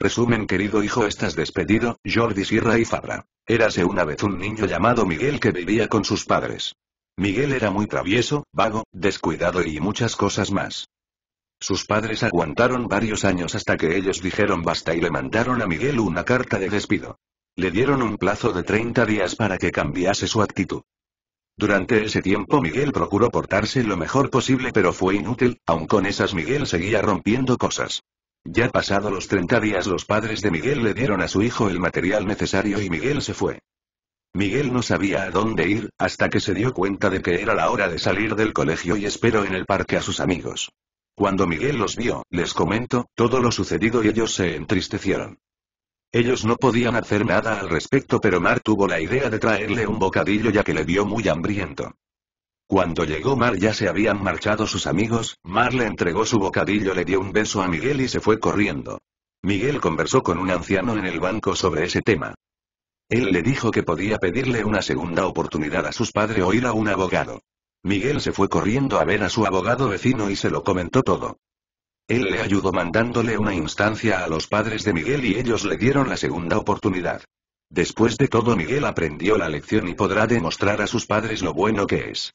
Resumen querido hijo estás despedido, Jordi Sierra y Fabra. Érase una vez un niño llamado Miguel que vivía con sus padres. Miguel era muy travieso, vago, descuidado y muchas cosas más. Sus padres aguantaron varios años hasta que ellos dijeron basta y le mandaron a Miguel una carta de despido. Le dieron un plazo de 30 días para que cambiase su actitud. Durante ese tiempo Miguel procuró portarse lo mejor posible pero fue inútil, aun con esas Miguel seguía rompiendo cosas. Ya pasados los 30 días los padres de Miguel le dieron a su hijo el material necesario y Miguel se fue. Miguel no sabía a dónde ir, hasta que se dio cuenta de que era la hora de salir del colegio y esperó en el parque a sus amigos. Cuando Miguel los vio, les comentó todo lo sucedido y ellos se entristecieron. Ellos no podían hacer nada al respecto pero Mar tuvo la idea de traerle un bocadillo ya que le vio muy hambriento. Cuando llegó Mar ya se habían marchado sus amigos, Mar le entregó su bocadillo, le dio un beso a Miguel y se fue corriendo. Miguel conversó con un anciano en el banco sobre ese tema. Él le dijo que podía pedirle una segunda oportunidad a sus padres o ir a un abogado. Miguel se fue corriendo a ver a su abogado vecino y se lo comentó todo. Él le ayudó mandándole una instancia a los padres de Miguel y ellos le dieron la segunda oportunidad. Después de todo Miguel aprendió la lección y podrá demostrar a sus padres lo bueno que es.